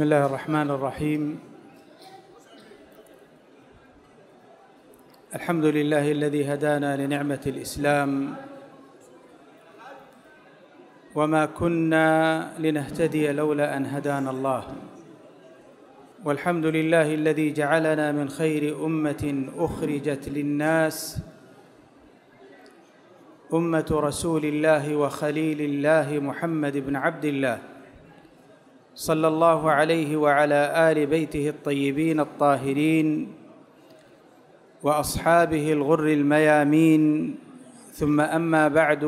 بسم الله الرحمن الرحيم الحمد لله الذي هدانا لنعمه الاسلام وما كنا لنهتدي لولا ان هدانا الله والحمد لله الذي جعلنا من خير امه اخرجت للناس امه رسول الله وخليل الله محمد بن عبد الله صلى الله عليه وعلى ال بيته الطيبين الطاهرين واصحابه الغر الميامين ثم اما بعد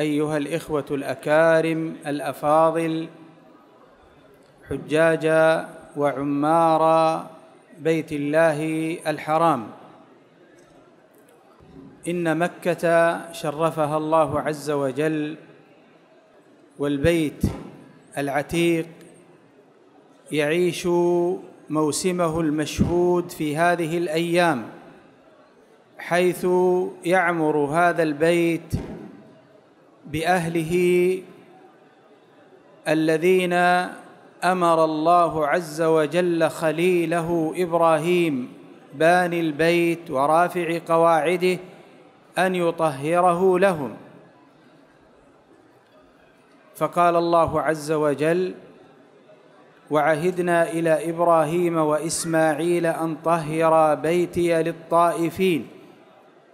ايها الاخوه الاكارم الافاضل حجاج وعمار بيت الله الحرام ان مكه شرفها الله عز وجل والبيت العتيق يعيش موسمه المشهود في هذه الايام حيث يعمر هذا البيت باهله الذين امر الله عز وجل خليله ابراهيم باني البيت ورافع قواعده ان يطهره لهم فقال الله عز وجل وعهدنا إلى إبراهيم وإسماعيل أن طهرا بيتي للطائفين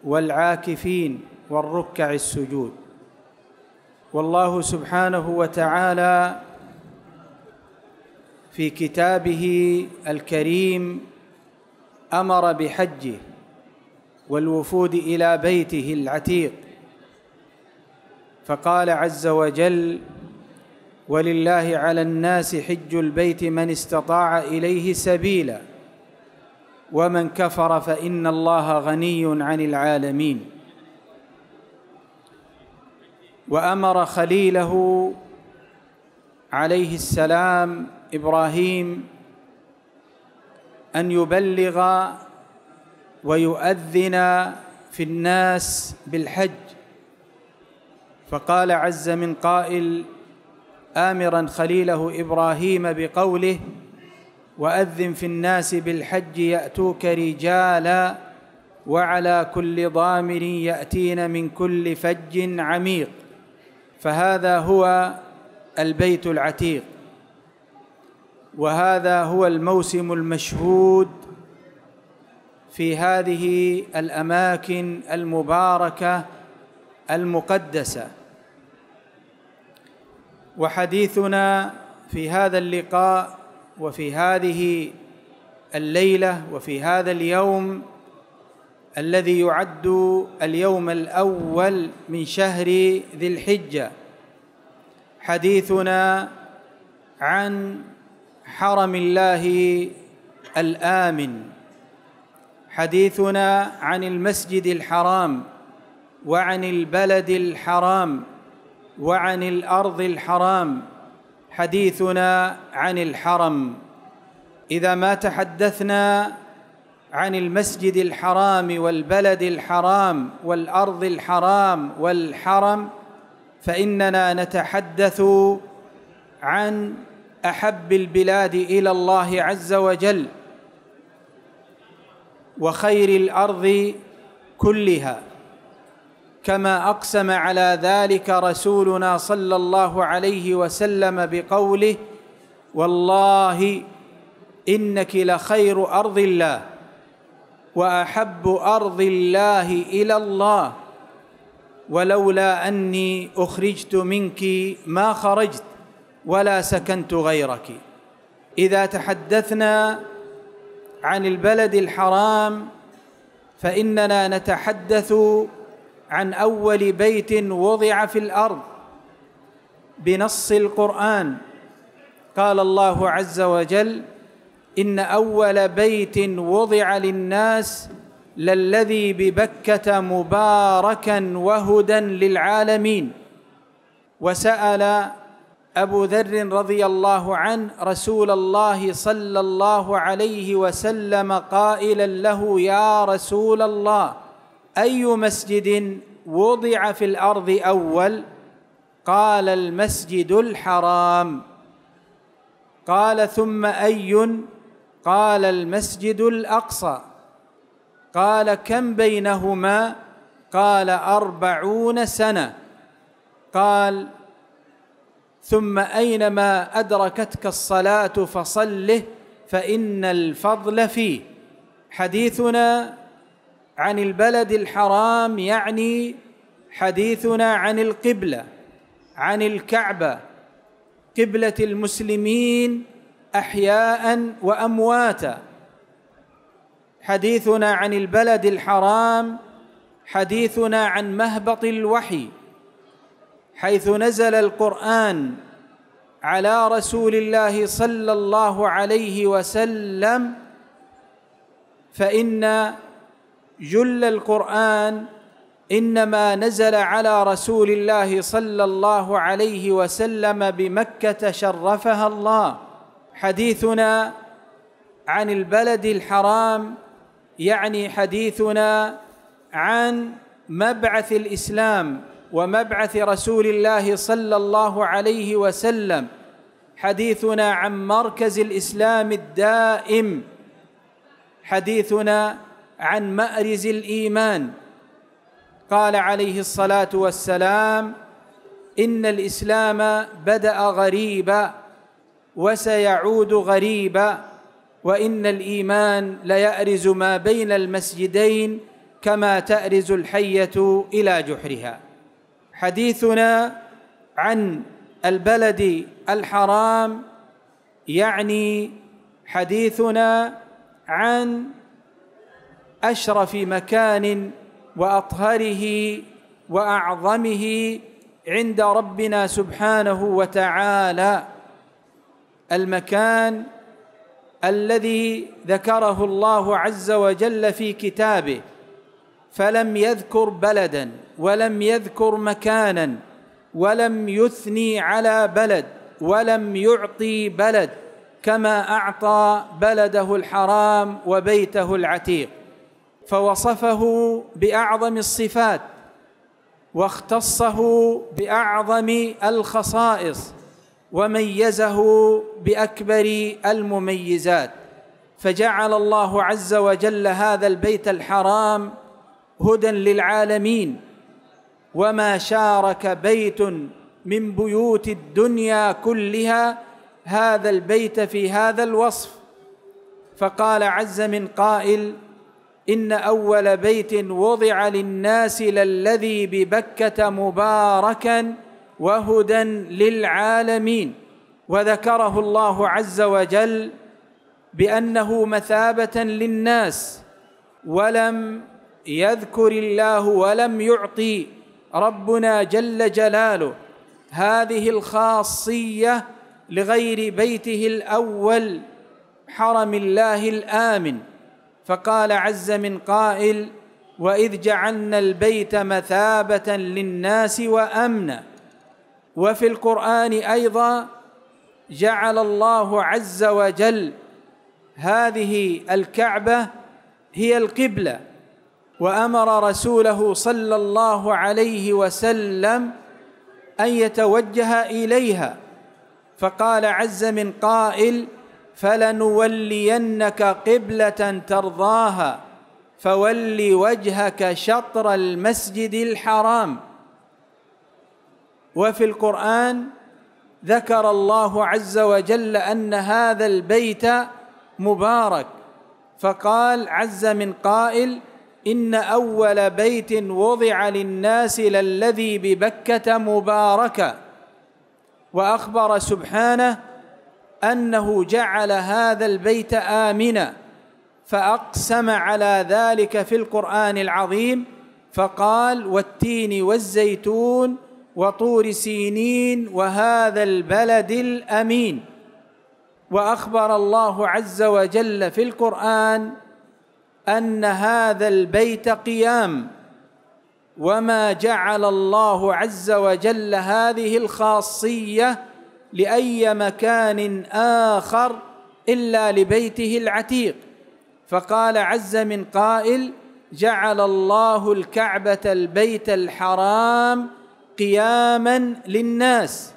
والعاكفين والركع السجود والله سبحانه وتعالى في كتابه الكريم امر بحجه والوفود الى بيته العتيق فقال عز وجل ولله على الناس حج البيت من استطاع اليه سبيلا ومن كفر فان الله غني عن العالمين وامر خليله عليه السلام ابراهيم ان يبلغ ويؤذن في الناس بالحج فقال عز من قائل امرا خليله ابراهيم بقوله واذن في الناس بالحج ياتوك رجالا وعلى كل ضامر ياتين من كل فج عميق فهذا هو البيت العتيق وهذا هو الموسم المشهود في هذه الاماكن المباركه المقدسه وحديثنا في هذا اللقاء وفي هذه الليله وفي هذا اليوم الذي يعد اليوم الاول من شهر ذي الحجه حديثنا عن حرم الله الامن حديثنا عن المسجد الحرام وعن البلد الحرام وعن الارض الحرام حديثنا عن الحرم اذا ما تحدثنا عن المسجد الحرام والبلد الحرام والارض الحرام والحرم فاننا نتحدث عن احب البلاد الى الله عز وجل وخير الارض كلها كما اقسم على ذلك رسولنا صلى الله عليه وسلم بقوله والله انك لخير ارض الله واحب ارض الله الى الله ولولا اني اخرجت منك ما خرجت ولا سكنت غيرك اذا تحدثنا عن البلد الحرام فاننا نتحدث عن اول بيت وضع في الارض بنص القران قال الله عز وجل ان اول بيت وضع للناس للذي ببكه مباركا وهدى للعالمين وسال ابو ذر رضي الله عنه رسول الله صلى الله عليه وسلم قائلا له يا رسول الله اي مسجد وضع في الارض اول قال المسجد الحرام قال ثم اي قال المسجد الاقصى قال كم بينهما قال اربعون سنه قال ثم اينما ادركتك الصلاه فصله فان الفضل فيه حديثنا عن البلد الحرام يعني حديثنا عن القبله عن الكعبه قبله المسلمين احياء وامواتا حديثنا عن البلد الحرام حديثنا عن مهبط الوحي حيث نزل القران على رسول الله صلى الله عليه وسلم فان جل القرآن إنما نزل على رسول الله صلى الله عليه وسلم بمكة شرفها الله حديثنا عن البلد الحرام يعني حديثنا عن مبعث الإسلام ومبعث رسول الله صلى الله عليه وسلم حديثنا عن مركز الإسلام الدائم حديثنا عن مأرز الإيمان قال عليه الصلاة والسلام إن الإسلام بدأ غريبا وسيعود غريبا وإن الإيمان ليأرز ما بين المسجدين كما تأرز الحية إلى جحرها حديثنا عن البلد الحرام يعني حديثنا عن اشرف مكان واطهره واعظمه عند ربنا سبحانه وتعالى المكان الذي ذكره الله عز وجل في كتابه فلم يذكر بلدا ولم يذكر مكانا ولم يثني على بلد ولم يعطي بلد كما اعطى بلده الحرام وبيته العتيق فوصفه باعظم الصفات واختصه باعظم الخصائص وميزه باكبر المميزات فجعل الله عز وجل هذا البيت الحرام هدى للعالمين وما شارك بيت من بيوت الدنيا كلها هذا البيت في هذا الوصف فقال عز من قائل ان اول بيت وضع للناس للذي ببكه مباركا وهدى للعالمين وذكره الله عز وجل بانه مثابه للناس ولم يذكر الله ولم يعطي ربنا جل جلاله هذه الخاصيه لغير بيته الاول حرم الله الامن فقال عز من قائل واذ جعلنا البيت مثابه للناس وامنا وفي القران ايضا جعل الله عز وجل هذه الكعبه هي القبله وامر رسوله صلى الله عليه وسلم ان يتوجه اليها فقال عز من قائل فلنولينك قبلة ترضاها فول وجهك شطر المسجد الحرام وفي القرآن ذكر الله عز وجل أن هذا البيت مبارك فقال عز من قائل إن أول بيت وضع للناس للذي ببكة مباركة وأخبر سبحانه أنه جعل هذا البيت آمنا فأقسم على ذلك في القرآن العظيم فقال والتين والزيتون وطور سينين وهذا البلد الأمين وأخبر الله عز وجل في القرآن أن هذا البيت قيام وما جعل الله عز وجل هذه الخاصيه لاي مكان اخر الا لبيته العتيق فقال عز من قائل جعل الله الكعبه البيت الحرام قياما للناس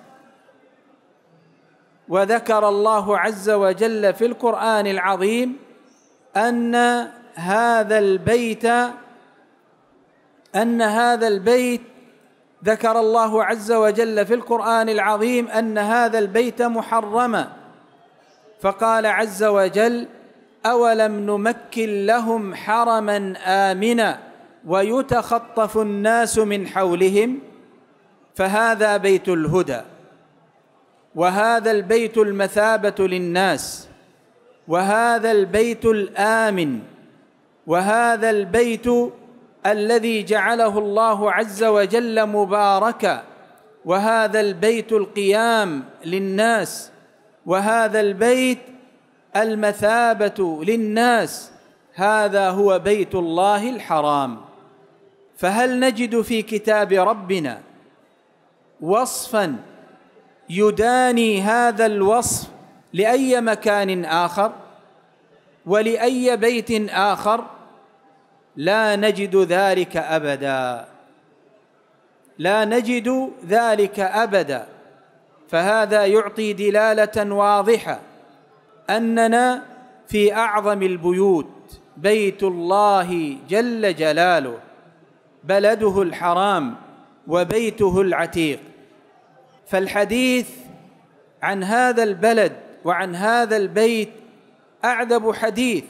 وذكر الله عز وجل في القران العظيم ان هذا البيت ان هذا البيت ذكر الله عز وجل في القرآن العظيم أن هذا البيت محرما فقال عز وجل أولم نمكن لهم حرما آمنا ويتخطف الناس من حولهم فهذا بيت الهدى وهذا البيت المثابة للناس وهذا البيت الآمن وهذا البيت الذي جعله الله عز وجل مباركا وهذا البيت القيام للناس وهذا البيت المثابه للناس هذا هو بيت الله الحرام فهل نجد في كتاب ربنا وصفا يداني هذا الوصف لاي مكان اخر ولاي بيت اخر لا نجد ذلك أبدا لا نجد ذلك أبدا فهذا يعطي دلالة واضحة أننا في أعظم البيوت بيت الله جل جلاله بلده الحرام وبيته العتيق فالحديث عن هذا البلد وعن هذا البيت أعذب حديث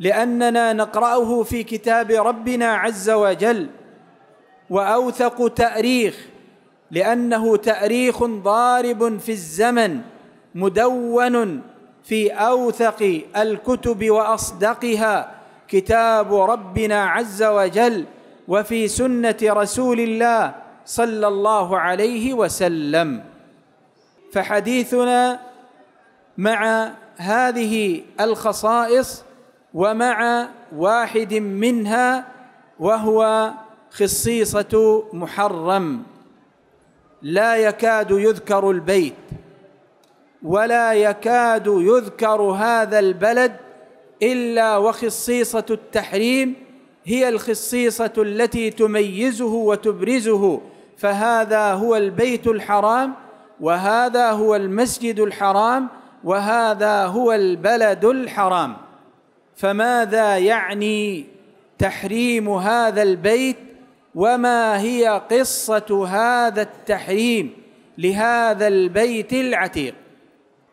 لاننا نقراه في كتاب ربنا عز وجل واوثق تاريخ لانه تاريخ ضارب في الزمن مدون في اوثق الكتب واصدقها كتاب ربنا عز وجل وفي سنه رسول الله صلى الله عليه وسلم فحديثنا مع هذه الخصائص ومع واحد منها وهو خصيصة محرم لا يكاد يذكر البيت ولا يكاد يذكر هذا البلد إلا وخصيصة التحريم هي الخصيصة التي تميزه وتبرزه فهذا هو البيت الحرام وهذا هو المسجد الحرام وهذا هو البلد الحرام فماذا يعني تحريم هذا البيت وما هي قصه هذا التحريم لهذا البيت العتيق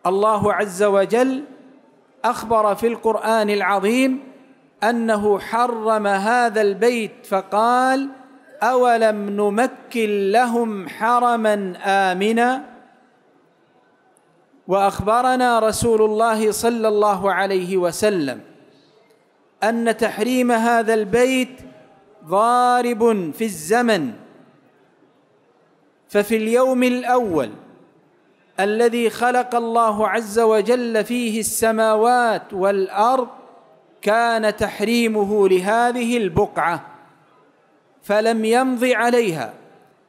الله عز وجل اخبر في القران العظيم انه حرم هذا البيت فقال اولم نمكن لهم حرما امنا واخبرنا رسول الله صلى الله عليه وسلم أن تحريم هذا البيت ضارب في الزمن ففي اليوم الأول الذي خلق الله عز وجل فيه السماوات والأرض كان تحريمه لهذه البقعة فلم يمض عليها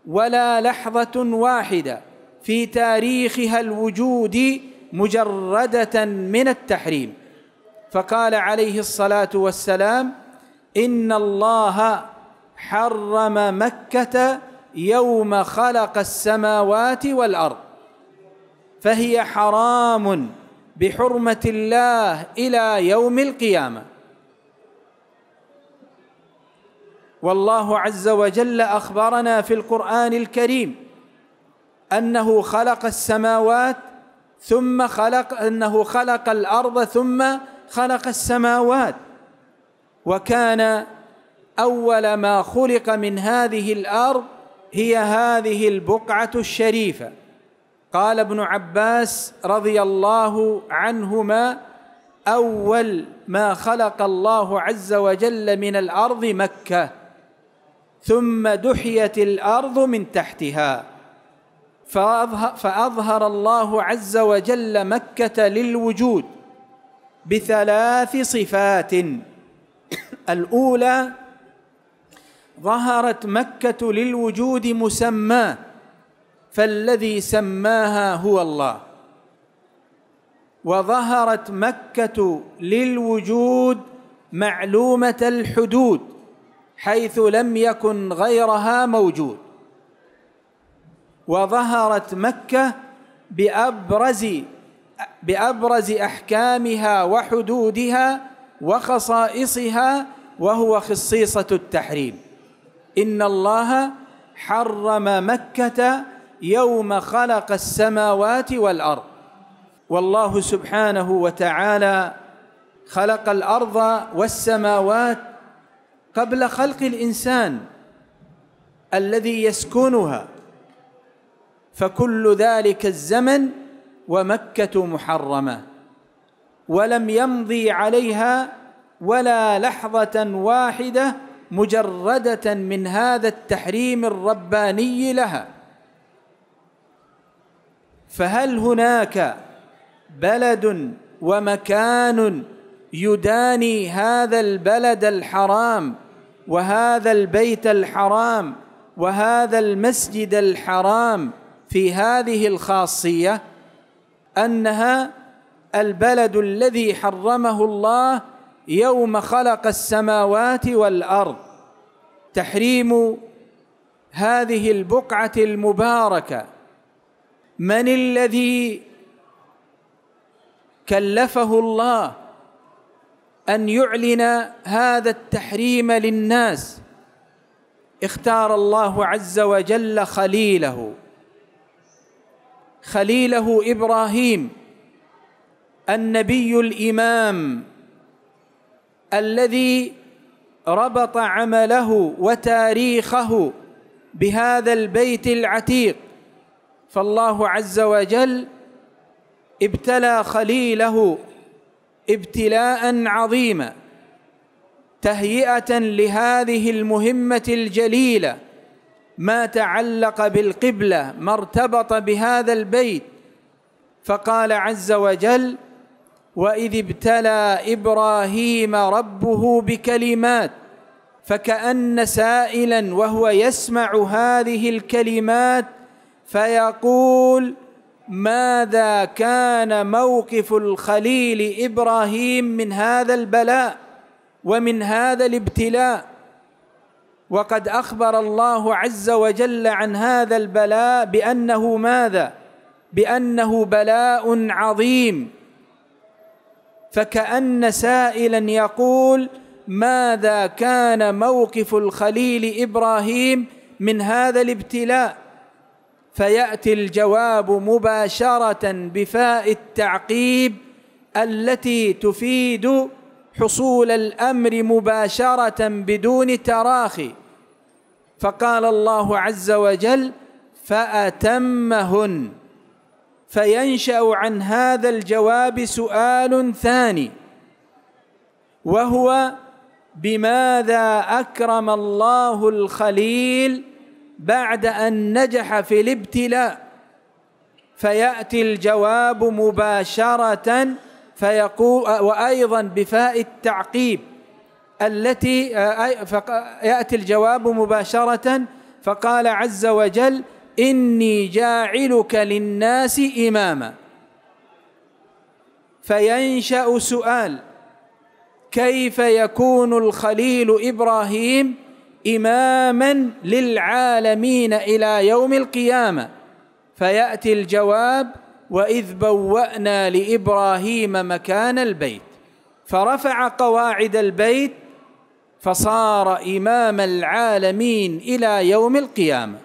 ولا لحظة واحدة في تاريخها الوجودي مجردة من التحريم فقال عليه الصلاة والسلام إن الله حرم مكة يوم خلق السماوات والأرض فهي حرام بحرمة الله إلى يوم القيامة والله عز وجل أخبرنا في القرآن الكريم أنه خلق السماوات ثم خلق أنه خلق الأرض ثم خلق السماوات وكان أول ما خلق من هذه الأرض هي هذه البقعة الشريفة قال ابن عباس رضي الله عنهما أول ما خلق الله عز وجل من الأرض مكة ثم دحيت الأرض من تحتها فأظهر الله عز وجل مكة للوجود بثلاث صفات الاولى ظهرت مكه للوجود مسمى فالذي سماها هو الله وظهرت مكه للوجود معلومه الحدود حيث لم يكن غيرها موجود وظهرت مكه بابرز بابرز احكامها وحدودها وخصائصها وهو خصيصه التحريم ان الله حرم مكه يوم خلق السماوات والارض والله سبحانه وتعالى خلق الارض والسماوات قبل خلق الانسان الذي يسكنها فكل ذلك الزمن ومكة محرمة ولم يمضي عليها ولا لحظة واحدة مجردة من هذا التحريم الرباني لها فهل هناك بلد ومكان يداني هذا البلد الحرام وهذا البيت الحرام وهذا المسجد الحرام في هذه الخاصيه انها البلد الذي حرمه الله يوم خلق السماوات والارض تحريم هذه البقعه المباركه من الذي كلفه الله ان يعلن هذا التحريم للناس اختار الله عز وجل خليله خليله ابراهيم النبي الامام الذي ربط عمله وتاريخه بهذا البيت العتيق فالله عز وجل ابتلى خليله ابتلاء عظيما تهيئه لهذه المهمه الجليله ما تعلق بالقبلة ما ارتبط بهذا البيت فقال عز وجل وإذ ابتلى إبراهيم ربه بكلمات فكأن سائلا وهو يسمع هذه الكلمات فيقول ماذا كان موقف الخليل إبراهيم من هذا البلاء ومن هذا الابتلاء وقد اخبر الله عز وجل عن هذا البلاء بانه ماذا بانه بلاء عظيم فكان سائلا يقول ماذا كان موقف الخليل ابراهيم من هذا الابتلاء فياتي الجواب مباشره بفاء التعقيب التي تفيد حصول الامر مباشره بدون تراخي فقال الله عز وجل فأتمهن فينشأ عن هذا الجواب سؤال ثاني وهو بماذا أكرم الله الخليل بعد أن نجح في الابتلاء فيأتي الجواب مباشرة فيقول وأيضا بفاء التعقيب التي آه، يأتي الجواب مباشرة فقال عز وجل إني جاعلك للناس إماما فينشأ سؤال كيف يكون الخليل إبراهيم إماما للعالمين إلى يوم القيامة فيأتي الجواب وإذ بوأنا لإبراهيم مكان البيت فرفع قواعد البيت فصار إمام العالمين إلى يوم القيامة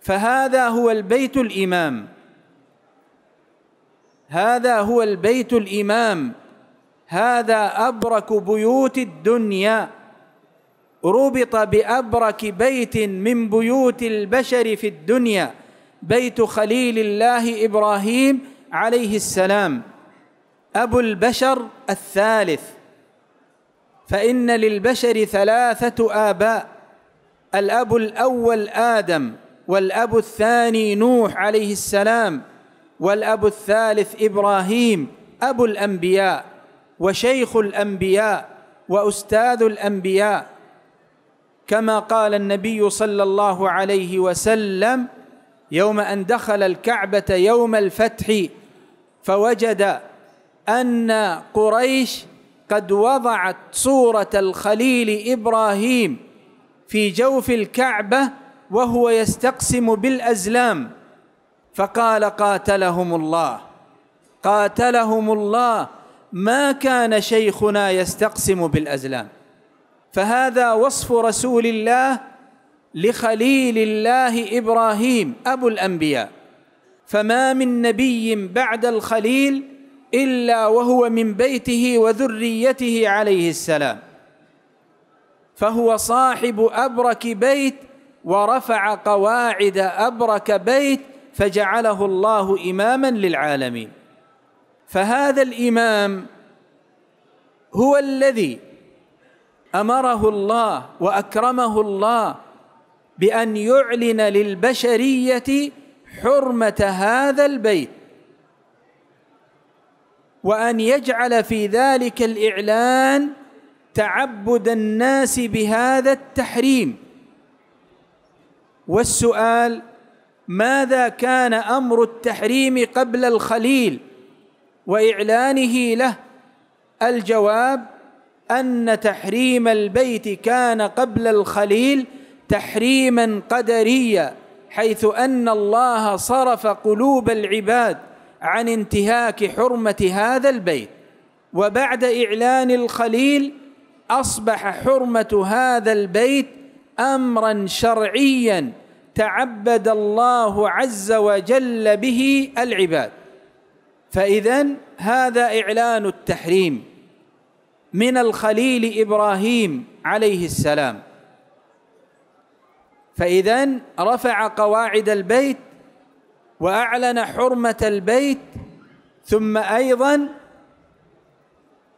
فهذا هو البيت الإمام هذا هو البيت الإمام هذا أبرك بيوت الدنيا ربط بأبرك بيت من بيوت البشر في الدنيا بيت خليل الله إبراهيم عليه السلام أبو البشر الثالث فإن للبشر ثلاثة آباء الأب الأول آدم والأب الثاني نوح عليه السلام والأب الثالث إبراهيم أبو الأنبياء وشيخ الأنبياء وأستاذ الأنبياء كما قال النبي صلى الله عليه وسلم يوم أن دخل الكعبة يوم الفتح فوجد أن قريش قد وضعت صوره الخليل ابراهيم في جوف الكعبه وهو يستقسم بالازلام فقال قاتلهم الله قاتلهم الله ما كان شيخنا يستقسم بالازلام فهذا وصف رسول الله لخليل الله ابراهيم ابو الانبياء فما من نبي بعد الخليل الا وهو من بيته وذريته عليه السلام فهو صاحب ابرك بيت ورفع قواعد ابرك بيت فجعله الله اماما للعالمين فهذا الامام هو الذي امره الله واكرمه الله بان يعلن للبشريه حرمه هذا البيت وان يجعل في ذلك الاعلان تعبد الناس بهذا التحريم والسؤال ماذا كان امر التحريم قبل الخليل واعلانه له الجواب ان تحريم البيت كان قبل الخليل تحريما قدريا حيث ان الله صرف قلوب العباد عن انتهاك حرمة هذا البيت وبعد إعلان الخليل أصبح حرمة هذا البيت أمرا شرعيا تعبد الله عز وجل به العباد فإذا هذا إعلان التحريم من الخليل إبراهيم عليه السلام فإذا رفع قواعد البيت واعلن حرمه البيت ثم ايضا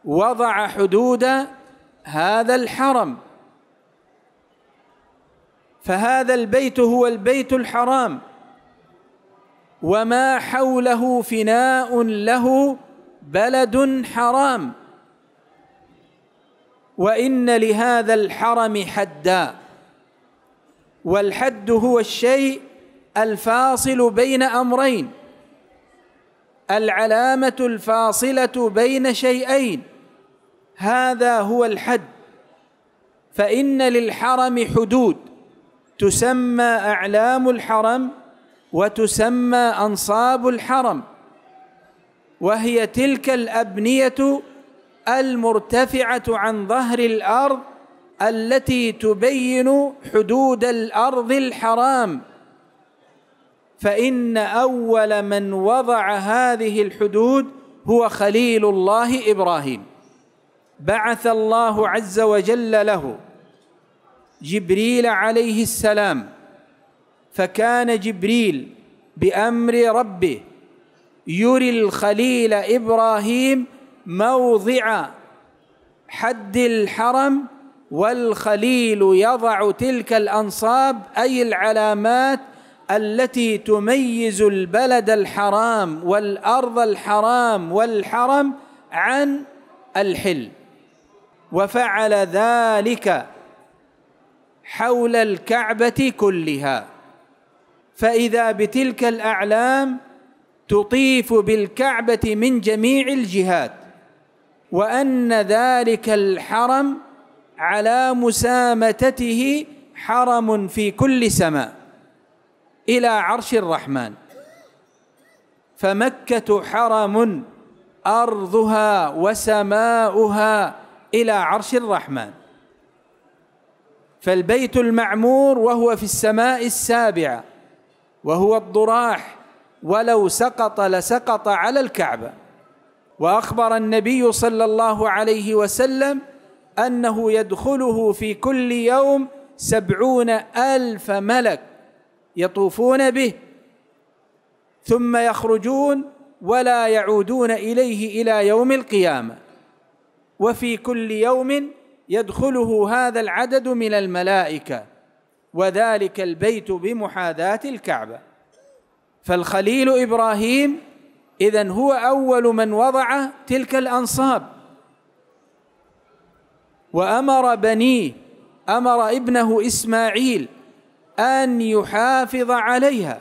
وضع حدود هذا الحرم فهذا البيت هو البيت الحرام وما حوله فناء له بلد حرام وان لهذا الحرم حدا والحد هو الشيء الفاصل بين امرين العلامه الفاصله بين شيئين هذا هو الحد فان للحرم حدود تسمى اعلام الحرم وتسمى انصاب الحرم وهي تلك الابنيه المرتفعه عن ظهر الارض التي تبين حدود الارض الحرام فان اول من وضع هذه الحدود هو خليل الله ابراهيم بعث الله عز وجل له جبريل عليه السلام فكان جبريل بامر ربه يري الخليل ابراهيم موضع حد الحرم والخليل يضع تلك الانصاب اي العلامات التي تميز البلد الحرام والارض الحرام والحرم عن الحل وفعل ذلك حول الكعبه كلها فاذا بتلك الاعلام تطيف بالكعبه من جميع الجهات وان ذلك الحرم على مسامتته حرم في كل سماء إلى عرش الرحمن فمكة حرم أرضها وسماؤها إلى عرش الرحمن فالبيت المعمور وهو في السماء السابعة وهو الضراح ولو سقط لسقط على الكعبة وأخبر النبي صلى الله عليه وسلم أنه يدخله في كل يوم سبعون ألف ملك يطوفون به ثم يخرجون ولا يعودون اليه الى يوم القيامه وفي كل يوم يدخله هذا العدد من الملائكه وذلك البيت بمحاذاه الكعبه فالخليل ابراهيم اذا هو اول من وضع تلك الانصاب وامر بنيه امر ابنه اسماعيل أن يحافظ عليها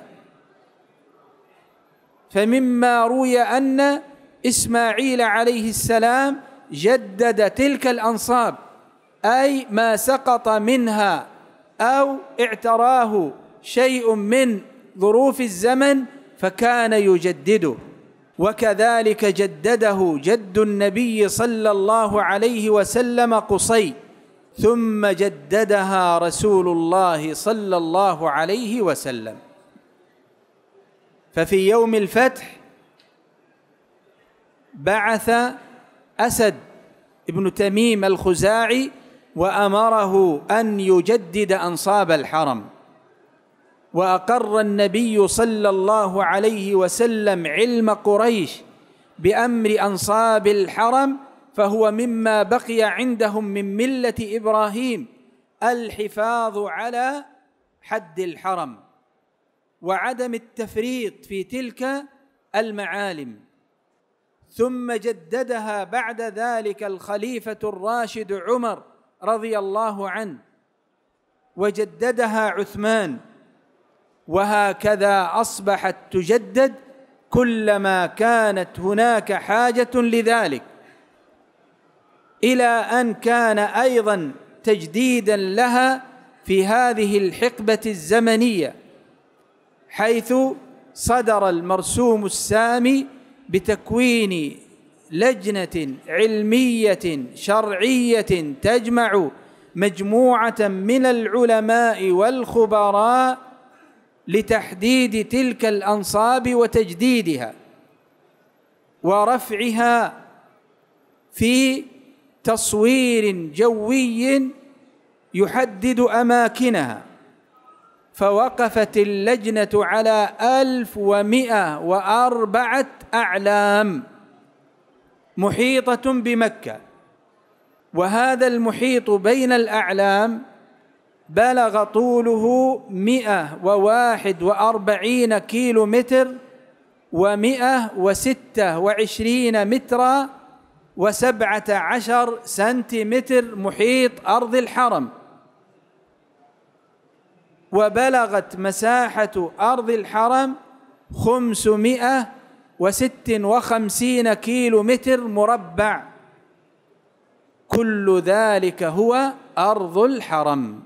فمما روي أن إسماعيل عليه السلام جدد تلك الأنصاب أي ما سقط منها أو اعتراه شيء من ظروف الزمن فكان يجدده وكذلك جدده جد النبي صلى الله عليه وسلم قصي ثم جددها رسول الله صلى الله عليه وسلم ففي يوم الفتح بعث اسد ابن تميم الخزاعي وامره ان يجدد انصاب الحرم واقر النبي صلى الله عليه وسلم علم قريش بامر انصاب الحرم فهو مما بقي عندهم من مله ابراهيم الحفاظ على حد الحرم وعدم التفريط في تلك المعالم ثم جددها بعد ذلك الخليفه الراشد عمر رضي الله عنه وجددها عثمان وهكذا اصبحت تجدد كلما كانت هناك حاجه لذلك الى ان كان ايضا تجديدا لها في هذه الحقبه الزمنيه حيث صدر المرسوم السامي بتكوين لجنه علميه شرعيه تجمع مجموعه من العلماء والخبراء لتحديد تلك الانصاب وتجديدها ورفعها في تصوير جوي يحدد أماكنها فوقفت اللجنة على ألف ومئة وأربعة أعلام محيطة بمكة وهذا المحيط بين الأعلام بلغ طوله مئة وواحد وأربعين كيلو متر ومئة وستة وعشرين مترا وسبعة عشر سنتيمتر محيط أرض الحرم وبلغت مساحة أرض الحرم خمسمائة وست وخمسين كيلو متر مربع كل ذلك هو أرض الحرم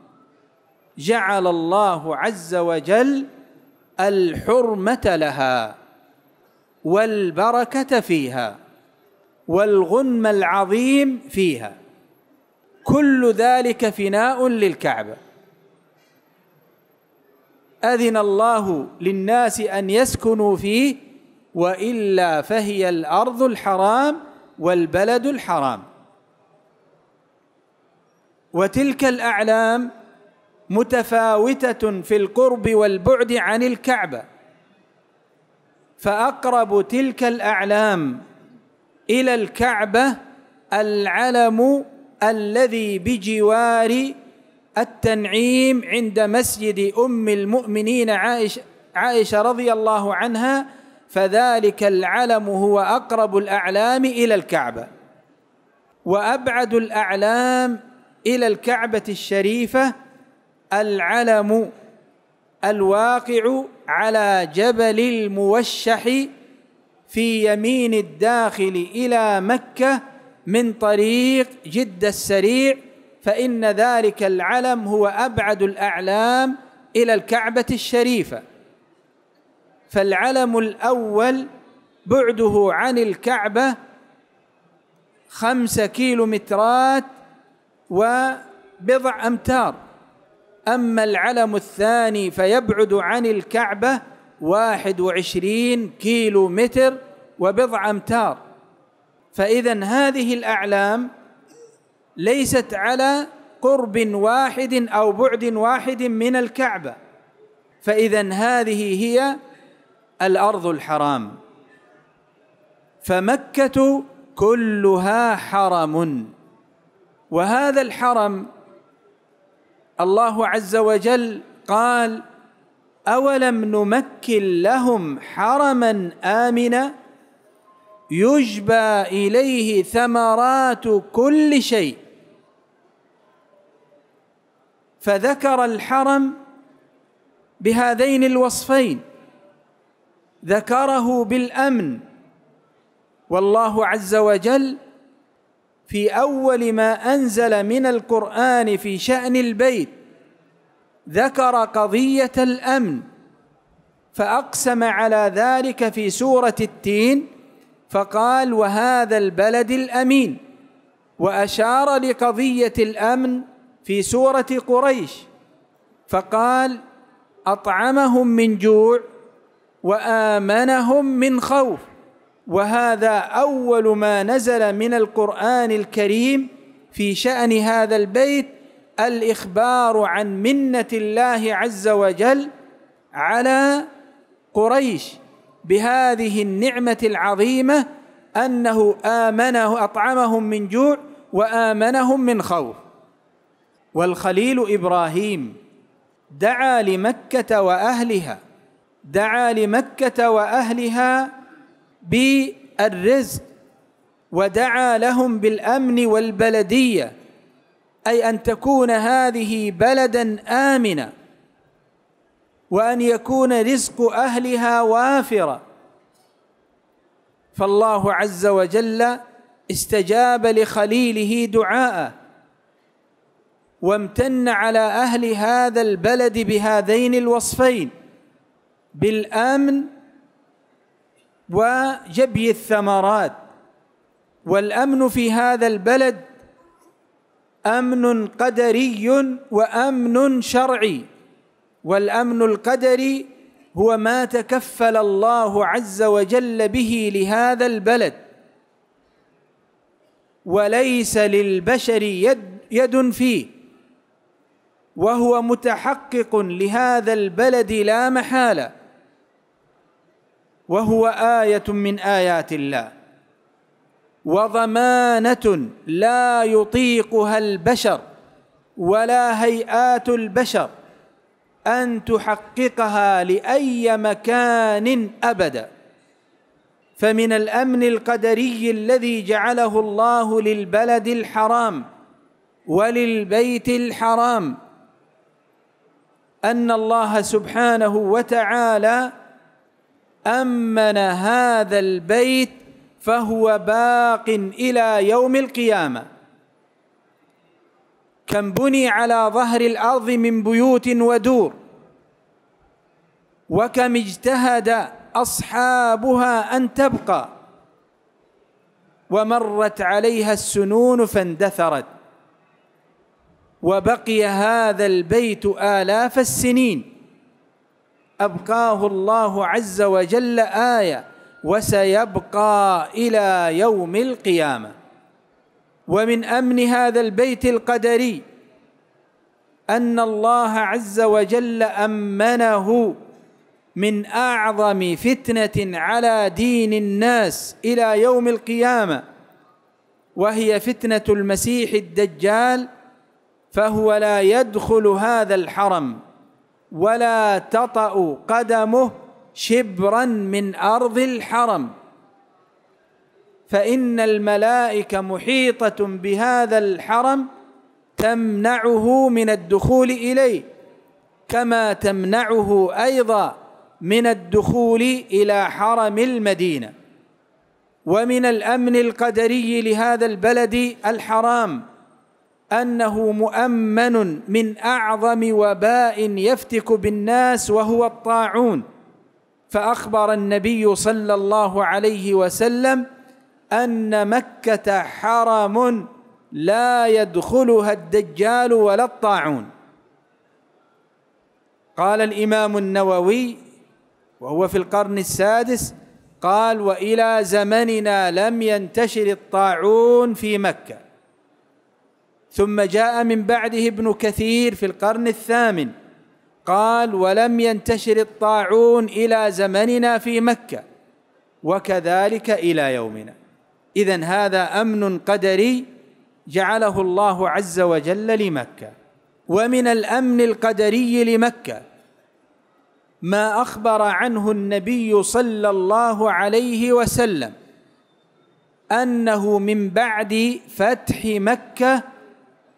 جعل الله عز وجل الحرمة لها والبركة فيها والغنم العظيم فيها كل ذلك فناء للكعبه اذن الله للناس ان يسكنوا فيه والا فهي الارض الحرام والبلد الحرام وتلك الاعلام متفاوته في القرب والبعد عن الكعبه فاقرب تلك الاعلام إلى الكعبة العلم الذي بجوار التنعيم عند مسجد أم المؤمنين عائشة, عائشة رضي الله عنها فذلك العلم هو أقرب الأعلام إلى الكعبة وأبعد الأعلام إلى الكعبة الشريفة العلم الواقع على جبل الموشح في يمين الداخل الى مكه من طريق جده السريع فان ذلك العلم هو ابعد الاعلام الى الكعبه الشريفه فالعلم الاول بعده عن الكعبه خمسه كيلومترات وبضع امتار اما العلم الثاني فيبعد عن الكعبه واحد وعشرين كيلو متر وبضع أمتار فإذا هذه الأعلام ليست على قرب واحد أو بعد واحد من الكعبة فإذا هذه هي الأرض الحرام فمكة كلها حرم وهذا الحرم الله عز وجل قال أولم نمكن لهم حرما آمنا يجبى إليه ثمرات كل شيء فذكر الحرم بهذين الوصفين ذكره بالأمن والله عز وجل في أول ما أنزل من القرآن في شأن البيت ذكر قضية الأمن فأقسم على ذلك في سورة التين فقال وهذا البلد الأمين وأشار لقضية الأمن في سورة قريش فقال أطعمهم من جوع وآمنهم من خوف وهذا أول ما نزل من القرآن الكريم في شأن هذا البيت الاخبار عن منه الله عز وجل على قريش بهذه النعمه العظيمه انه امنه اطعمهم من جوع وامنهم من خوف والخليل ابراهيم دعا لمكه واهلها دعا لمكه واهلها بالرزق ودعا لهم بالامن والبلديه أي أن تكون هذه بلدا آمنا وأن يكون رزق أهلها وافرا فالله عز وجل استجاب لخليله دعاءه وامتن على أهل هذا البلد بهذين الوصفين بالأمن وجبي الثمرات والأمن في هذا البلد امن قدري وامن شرعي والامن القدري هو ما تكفل الله عز وجل به لهذا البلد وليس للبشر يد, يد فيه وهو متحقق لهذا البلد لا محاله وهو ايه من ايات الله وضمانه لا يطيقها البشر ولا هيئات البشر ان تحققها لاي مكان ابدا فمن الامن القدري الذي جعله الله للبلد الحرام وللبيت الحرام ان الله سبحانه وتعالى امن هذا البيت فهو باق إلى يوم القيامة كم بني على ظهر الأرض من بيوت ودور وكم اجتهد أصحابها أن تبقى ومرت عليها السنون فاندثرت وبقي هذا البيت آلاف السنين أبقاه الله عز وجل آية وسيبقى الى يوم القيامه ومن امن هذا البيت القدري ان الله عز وجل امنه من اعظم فتنه على دين الناس الى يوم القيامه وهي فتنه المسيح الدجال فهو لا يدخل هذا الحرم ولا تطا قدمه شبرا من ارض الحرم فان الملائكه محيطه بهذا الحرم تمنعه من الدخول اليه كما تمنعه ايضا من الدخول الى حرم المدينه ومن الامن القدري لهذا البلد الحرام انه مؤمن من اعظم وباء يفتك بالناس وهو الطاعون فأخبر النبي صلى الله عليه وسلم أن مكة حرم لا يدخلها الدجال ولا الطاعون قال الإمام النووي وهو في القرن السادس قال وإلى زمننا لم ينتشر الطاعون في مكة ثم جاء من بعده ابن كثير في القرن الثامن قال ولم ينتشر الطاعون الى زمننا في مكه وكذلك الى يومنا اذا هذا امن قدري جعله الله عز وجل لمكه ومن الامن القدري لمكه ما اخبر عنه النبي صلى الله عليه وسلم انه من بعد فتح مكه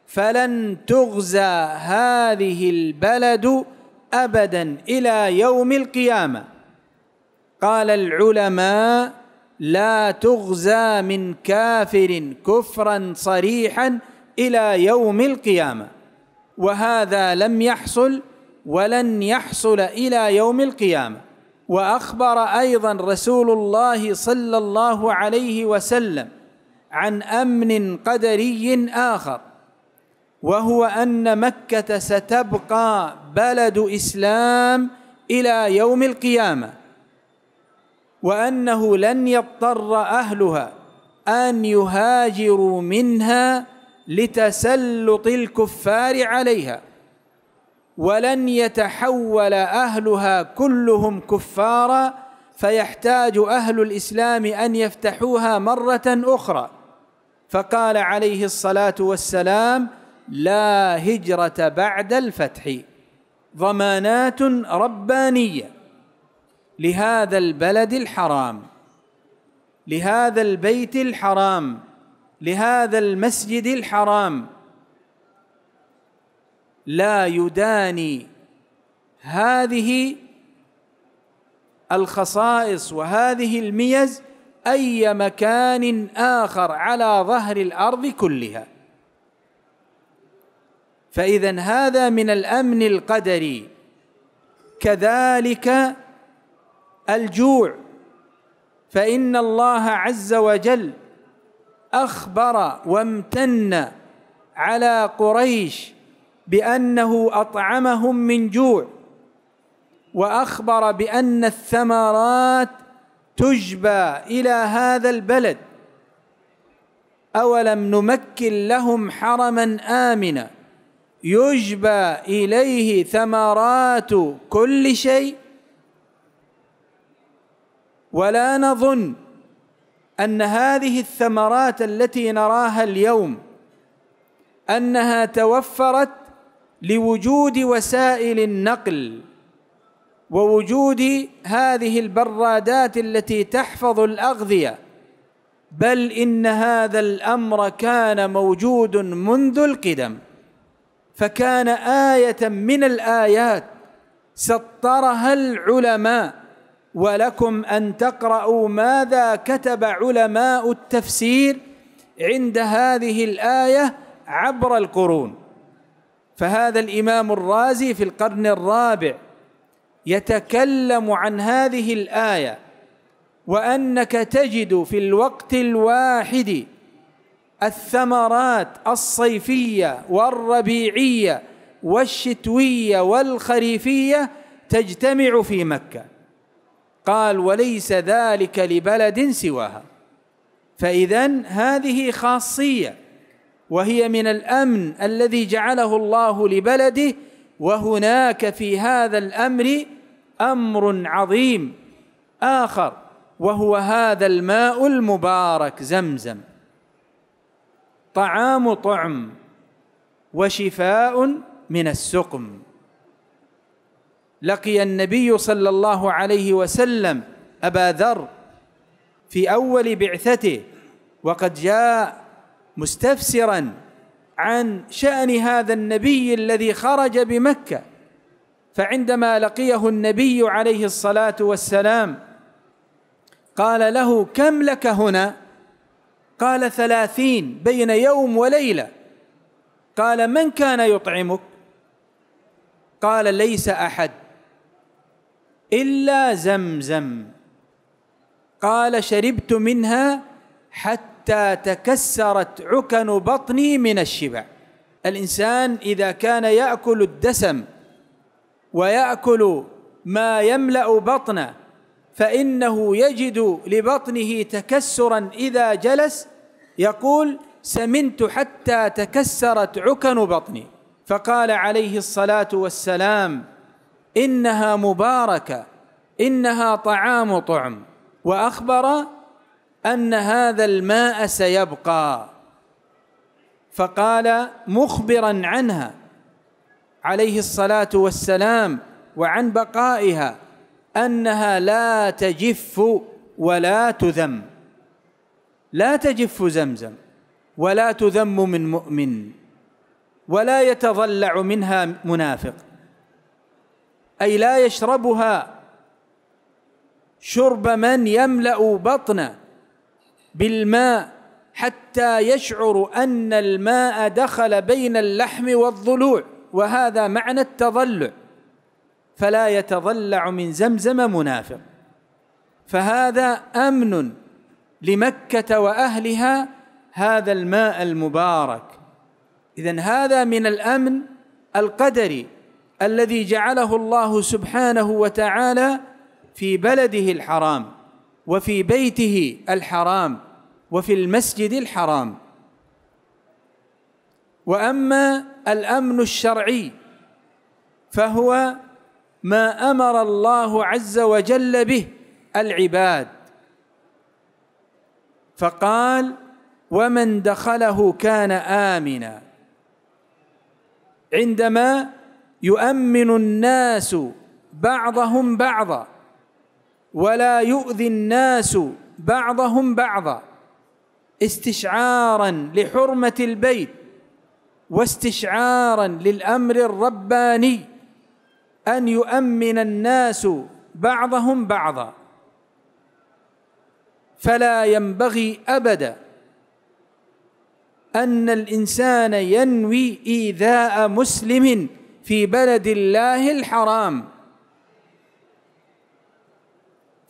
فلن تغزى هذه البلد ابدا الى يوم القيامه قال العلماء لا تغزى من كافر كفرا صريحا الى يوم القيامه وهذا لم يحصل ولن يحصل الى يوم القيامه واخبر ايضا رسول الله صلى الله عليه وسلم عن امن قدري اخر وهو ان مكه ستبقى بلد اسلام الى يوم القيامه وانه لن يضطر اهلها ان يهاجروا منها لتسلط الكفار عليها ولن يتحول اهلها كلهم كفارا فيحتاج اهل الاسلام ان يفتحوها مره اخرى فقال عليه الصلاه والسلام لا هجرة بعد الفتح ضمانات ربانية لهذا البلد الحرام لهذا البيت الحرام لهذا المسجد الحرام لا يداني هذه الخصائص وهذه الميز اي مكان اخر على ظهر الارض كلها فإذا هذا من الأمن القدري كذلك الجوع فإن الله عز وجل أخبر وامتن على قريش بأنه أطعمهم من جوع وأخبر بأن الثمرات تجبى إلى هذا البلد أولم نمكن لهم حرما آمنا يجبى اليه ثمرات كل شيء ولا نظن ان هذه الثمرات التي نراها اليوم انها توفرت لوجود وسائل النقل ووجود هذه البرادات التي تحفظ الاغذيه بل ان هذا الامر كان موجود منذ القدم فكان آية من الآيات سطرها العلماء ولكم أن تقرأوا ماذا كتب علماء التفسير عند هذه الآية عبر القرون فهذا الإمام الرازي في القرن الرابع يتكلم عن هذه الآية وأنك تجد في الوقت الواحد الثمرات الصيفيه والربيعيه والشتويه والخريفيه تجتمع في مكه قال وليس ذلك لبلد سواها فاذا هذه خاصيه وهي من الامن الذي جعله الله لبلده وهناك في هذا الامر امر عظيم اخر وهو هذا الماء المبارك زمزم طعام طعم وشفاء من السقم لقي النبي صلى الله عليه وسلم ابا ذر في اول بعثته وقد جاء مستفسرا عن شان هذا النبي الذي خرج بمكه فعندما لقيه النبي عليه الصلاه والسلام قال له كم لك هنا قال ثلاثين بين يوم وليلة قال من كان يطعمك قال ليس أحد إلا زمزم قال شربت منها حتى تكسرت عكن بطني من الشبع الإنسان إذا كان يأكل الدسم ويأكل ما يملأ بطنه فإنه يجد لبطنه تكسرا إذا جلس يقول سمنت حتى تكسرت عكن بطني فقال عليه الصلاه والسلام انها مباركه انها طعام طعم واخبر ان هذا الماء سيبقى فقال مخبرا عنها عليه الصلاه والسلام وعن بقائها انها لا تجف ولا تذم لا تجف زمزم ولا تذم من مؤمن ولا يتضلع منها منافق اي لا يشربها شرب من يملا بطنه بالماء حتى يشعر ان الماء دخل بين اللحم والضلوع وهذا معنى التضلع فلا يتضلع من زمزم منافق فهذا امن لمكة وأهلها هذا الماء المبارك إذا هذا من الأمن القدري الذي جعله الله سبحانه وتعالى في بلده الحرام وفي بيته الحرام وفي المسجد الحرام واما الامن الشرعي فهو ما امر الله عز وجل به العباد فقال ومن دخله كان امنا عندما يؤمن الناس بعضهم بعضا ولا يؤذي الناس بعضهم بعضا استشعارا لحرمه البيت واستشعارا للامر الرباني ان يؤمن الناس بعضهم بعضا فلا ينبغي ابدا ان الانسان ينوي ايذاء مسلم في بلد الله الحرام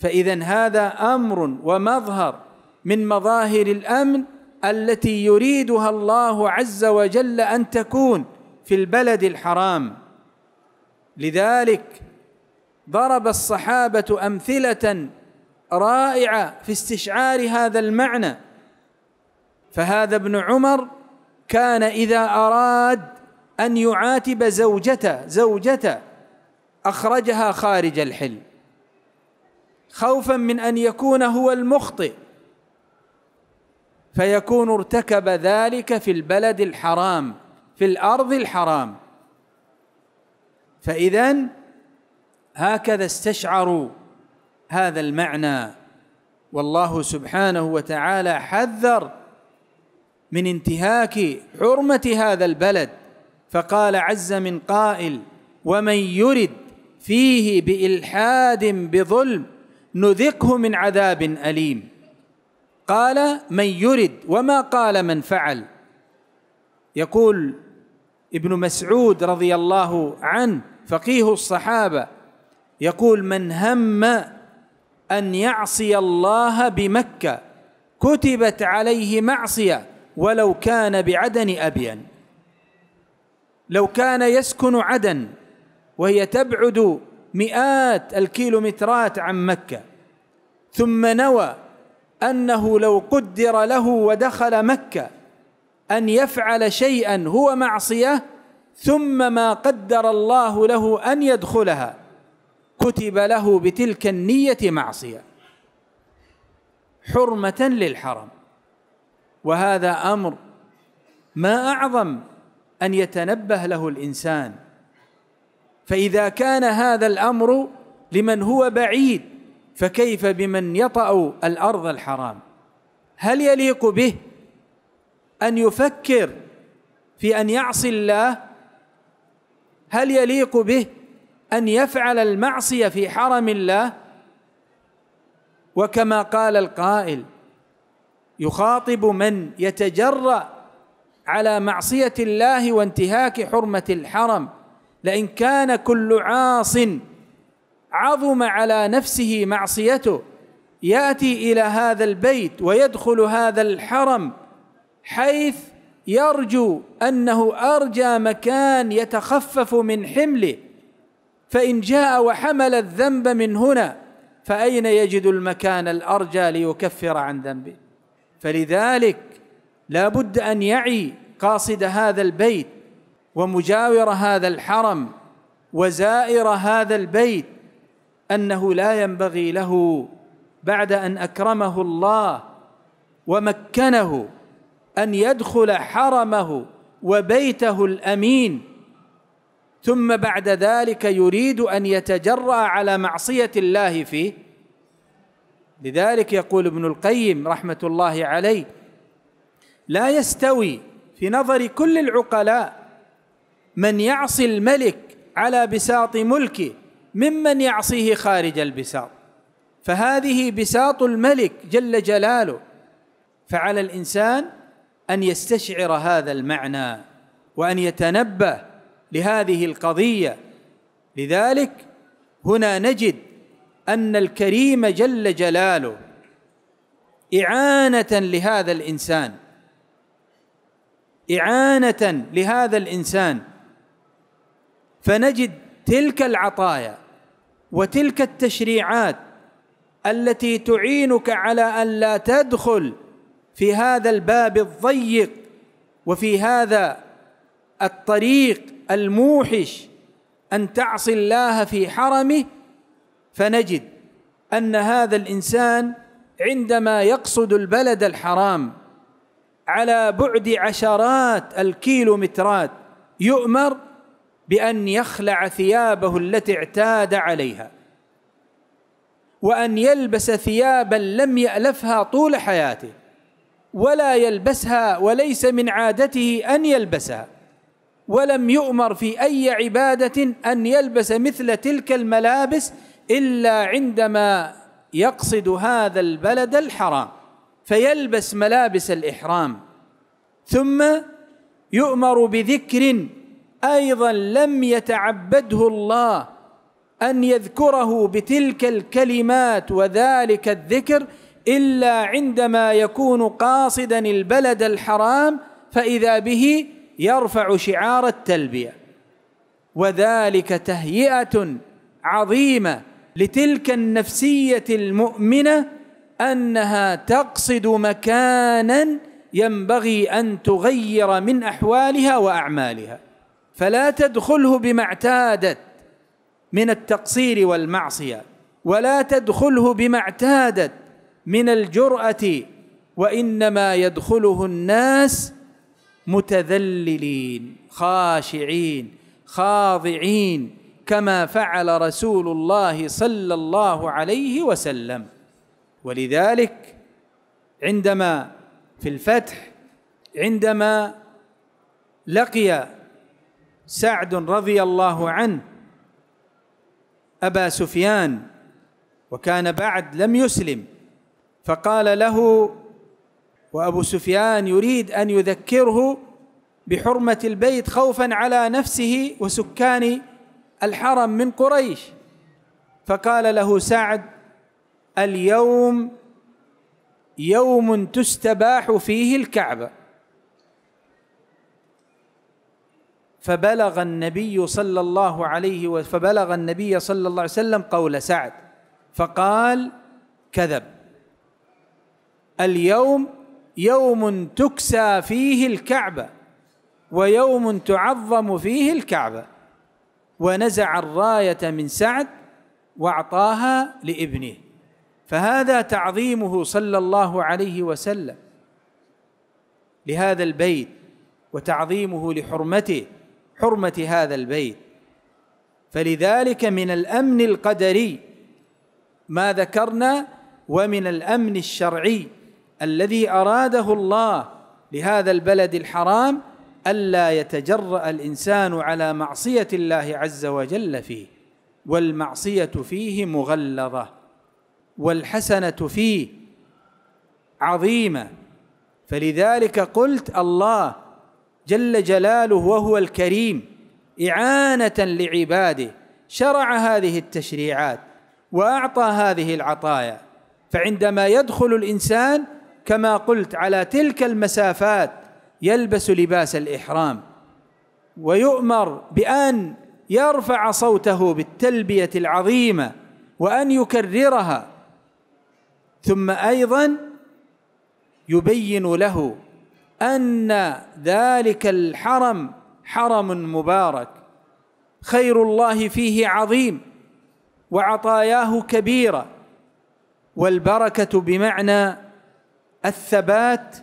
فاذا هذا امر ومظهر من مظاهر الامن التي يريدها الله عز وجل ان تكون في البلد الحرام لذلك ضرب الصحابه امثله رائعه في استشعار هذا المعنى فهذا ابن عمر كان اذا اراد ان يعاتب زوجته زوجته اخرجها خارج الحل خوفا من ان يكون هو المخطئ فيكون ارتكب ذلك في البلد الحرام في الارض الحرام فاذا هكذا استشعروا هذا المعنى والله سبحانه وتعالى حذر من انتهاك حرمه هذا البلد فقال عز من قائل ومن يرد فيه بالحاد بظلم نذقه من عذاب اليم قال من يرد وما قال من فعل يقول ابن مسعود رضي الله عنه فقيه الصحابه يقول من هم أن يعصي الله بمكة كتبت عليه معصية ولو كان بعدن أبيا لو كان يسكن عدن وهي تبعد مئات الكيلومترات عن مكة ثم نوى أنه لو قدر له ودخل مكة أن يفعل شيئا هو معصية ثم ما قدر الله له أن يدخلها كتب له بتلك النية معصية حرمة للحرم وهذا أمر ما أعظم أن يتنبه له الإنسان فإذا كان هذا الأمر لمن هو بعيد فكيف بمن يطأ الأرض الحرام هل يليق به أن يفكر في أن يعصي الله هل يليق به أن يفعل المعصية في حرم الله وكما قال القائل يخاطب من يتجرأ على معصية الله وانتهاك حرمة الحرم لئن كان كل عاصٍ عظم على نفسه معصيته ياتي الى هذا البيت ويدخل هذا الحرم حيث يرجو انه ارجى مكان يتخفف من حمله فإن جاء وحمل الذنب من هنا فأين يجد المكان الأرجى ليكفر عن ذنبه فلذلك لا بد أن يعي قاصد هذا البيت ومجاور هذا الحرم وزائر هذا البيت أنه لا ينبغي له بعد أن أكرمه الله ومكنه أن يدخل حرمه وبيته الأمين ثم بعد ذلك يريد أن يتجرأ على معصية الله فيه لذلك يقول ابن القيم رحمة الله عليه لا يستوي في نظر كل العقلاء من يعصي الملك على بساط ملكه ممن يعصيه خارج البساط فهذه بساط الملك جل جلاله فعلى الإنسان أن يستشعر هذا المعنى وأن يتنبه لهذه القضيه لذلك هنا نجد ان الكريم جل جلاله اعانه لهذا الانسان اعانه لهذا الانسان فنجد تلك العطايا وتلك التشريعات التي تعينك على ان لا تدخل في هذا الباب الضيق وفي هذا الطريق الموحش أن تعصي الله في حرمه فنجد أن هذا الإنسان عندما يقصد البلد الحرام على بعد عشرات الكيلومترات يؤمر بأن يخلع ثيابه التي اعتاد عليها وأن يلبس ثيابا لم يألفها طول حياته ولا يلبسها وليس من عادته أن يلبسها ولم يؤمر في أي عبادة أن يلبس مثل تلك الملابس إلا عندما يقصد هذا البلد الحرام فيلبس ملابس الإحرام ثم يؤمر بذكر أيضا لم يتعبده الله أن يذكره بتلك الكلمات وذلك الذكر إلا عندما يكون قاصدا البلد الحرام فإذا به يرفع شعار التلبيه وذلك تهيئه عظيمه لتلك النفسيه المؤمنه انها تقصد مكانا ينبغي ان تغير من احوالها واعمالها فلا تدخله بما اعتادت من التقصير والمعصيه ولا تدخله بما اعتادت من الجراه وانما يدخله الناس متذللين خاشعين خاضعين كما فعل رسول الله صلى الله عليه وسلم ولذلك عندما في الفتح عندما لقي سعد رضي الله عنه ابا سفيان وكان بعد لم يسلم فقال له وابو سفيان يريد ان يذكره بحرمه البيت خوفا على نفسه وسكان الحرم من قريش فقال له سعد اليوم يوم تستباح فيه الكعبه فبلغ النبي صلى الله عليه و... فبلغ النبي صلى الله عليه وسلم قول سعد فقال كذب اليوم يوم تكسى فيه الكعبه ويوم تعظم فيه الكعبه ونزع الرايه من سعد واعطاها لابنه فهذا تعظيمه صلى الله عليه وسلم لهذا البيت وتعظيمه لحرمته حرمه هذا البيت فلذلك من الامن القدري ما ذكرنا ومن الامن الشرعي الذي أراده الله لهذا البلد الحرام ألا يتجرأ الإنسان على معصية الله عز وجل فيه والمعصية فيه مغلظة والحسنة فيه عظيمة فلذلك قلت الله جل جلاله وهو الكريم إعانة لعباده شرع هذه التشريعات وأعطى هذه العطايا فعندما يدخل الإنسان كما قلت على تلك المسافات يلبس لباس الإحرام ويؤمر بأن يرفع صوته بالتلبية العظيمة وأن يكررها ثم أيضا يبين له أن ذلك الحرم حرم مبارك خير الله فيه عظيم وعطاياه كبيره والبركه بمعنى الثبات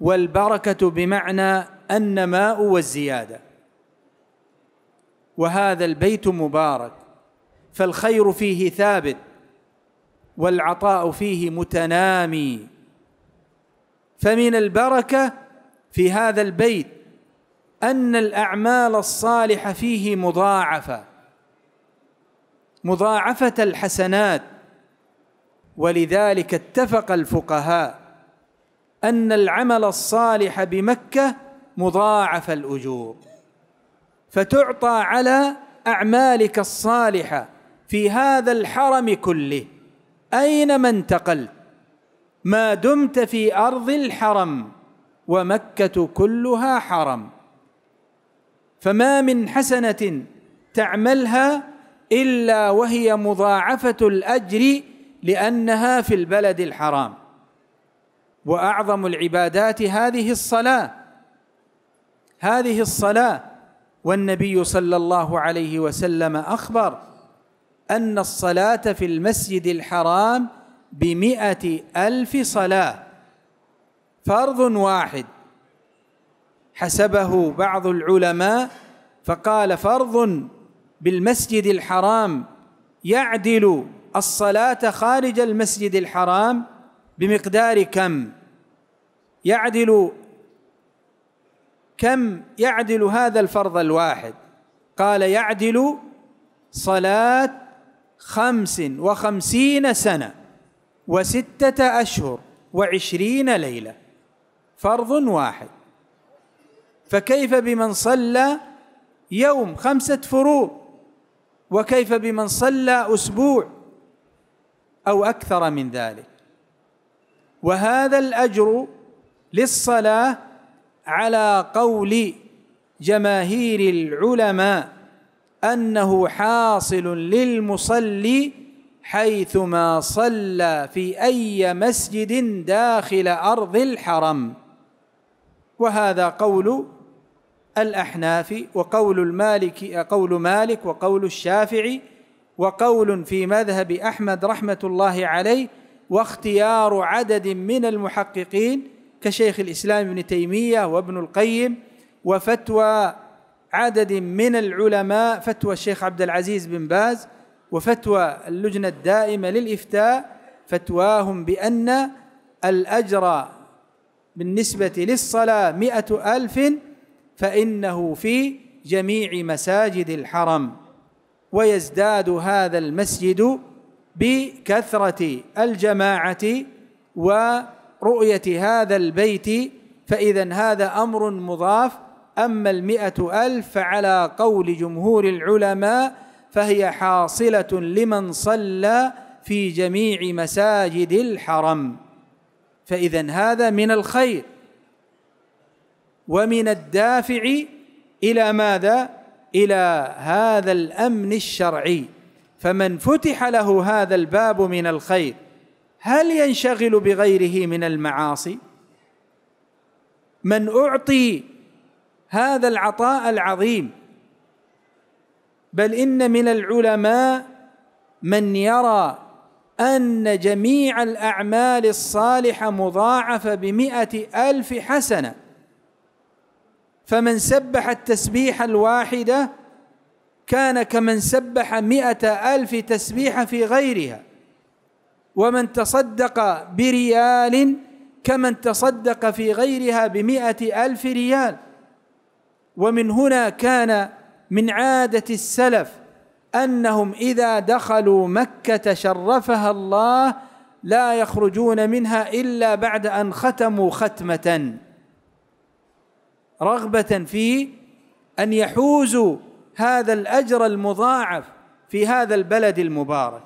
والبركه بمعنى النماء والزياده وهذا البيت مبارك فالخير فيه ثابت والعطاء فيه متنامي فمن البركه في هذا البيت ان الاعمال الصالحه فيه مضاعفه مضاعفه الحسنات ولذلك اتفق الفقهاء أن العمل الصالح بمكة مضاعف الأجور فتعطى على أعمالك الصالحة في هذا الحرم كله أينما انتقلت ما دمت في أرض الحرم ومكة كلها حرم فما من حسنة تعملها إلا وهي مضاعفة الأجر لانها في البلد الحرام واعظم العبادات هذه الصلاه هذه الصلاه والنبي صلى الله عليه وسلم اخبر ان الصلاه في المسجد الحرام بمائه الف صلاه فرض واحد حسبه بعض العلماء فقال فرض بالمسجد الحرام يعدل الصلاة خارج المسجد الحرام بمقدار كم يعدل كم يعدل هذا الفرض الواحد قال يعدل صلاة خمس وخمسين سنة وستة أشهر وعشرين ليلة فرض واحد فكيف بمن صلى يوم خمسة فروض وكيف بمن صلى أسبوع أو أكثر من ذلك وهذا الأجر للصلاة على قول جماهير العلماء أنه حاصل للمصلي حيثما صلى في أي مسجد داخل أرض الحرم وهذا قول الأحناف وقول المالك قول مالك وقول الشافعي وقول في مذهب احمد رحمه الله عليه واختيار عدد من المحققين كشيخ الاسلام ابن تيميه وابن القيم وفتوى عدد من العلماء فتوى الشيخ عبد العزيز بن باز وفتوى اللجنه الدائمه للافتاء فتواهم بان الاجر بالنسبه للصلاه مئة الف فانه في جميع مساجد الحرم ويزداد هذا المسجد بكثرة الجماعة ورؤية هذا البيت فإذا هذا أمر مضاف أما المئة ألف فعلى قول جمهور العلماء فهي حاصلة لمن صلى في جميع مساجد الحرم فإذا هذا من الخير ومن الدافع إلى ماذا؟ الى هذا الامن الشرعي فمن فتح له هذا الباب من الخير هل ينشغل بغيره من المعاصي من اعطي هذا العطاء العظيم بل ان من العلماء من يرى ان جميع الاعمال الصالحه مضاعفه بمائه الف حسنه فمن سبح التسبيح الواحدة كان كمن سبح مئة ألف تسبيحة في غيرها ومن تصدق بريال كمن تصدق في غيرها بمئة ألف ريال ومن هنا كان من عادة السلف أنهم إذا دخلوا مكة شرفها الله لا يخرجون منها إلا بعد أن ختموا ختمةً رغبة في أن يحوزوا هذا الأجر المضاعف في هذا البلد المبارك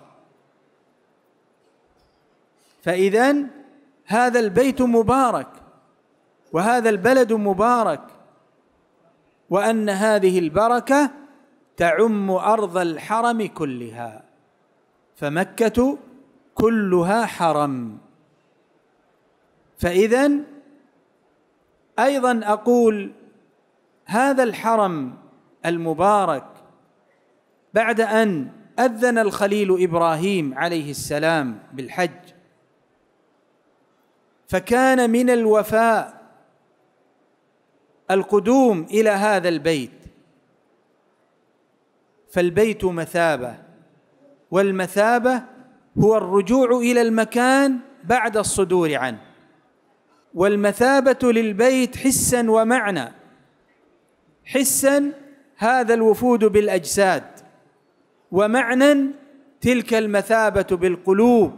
فإذا هذا البيت مبارك وهذا البلد مبارك وأن هذه البركة تعم أرض الحرم كلها فمكة كلها حرم فإذا ايضا اقول هذا الحرم المبارك بعد ان اذن الخليل ابراهيم عليه السلام بالحج فكان من الوفاء القدوم الى هذا البيت فالبيت مثابه والمثابه هو الرجوع الى المكان بعد الصدور عنه والمثابة للبيت حسا ومعنى حسا هذا الوفود بالأجساد ومعنى تلك المثابة بالقلوب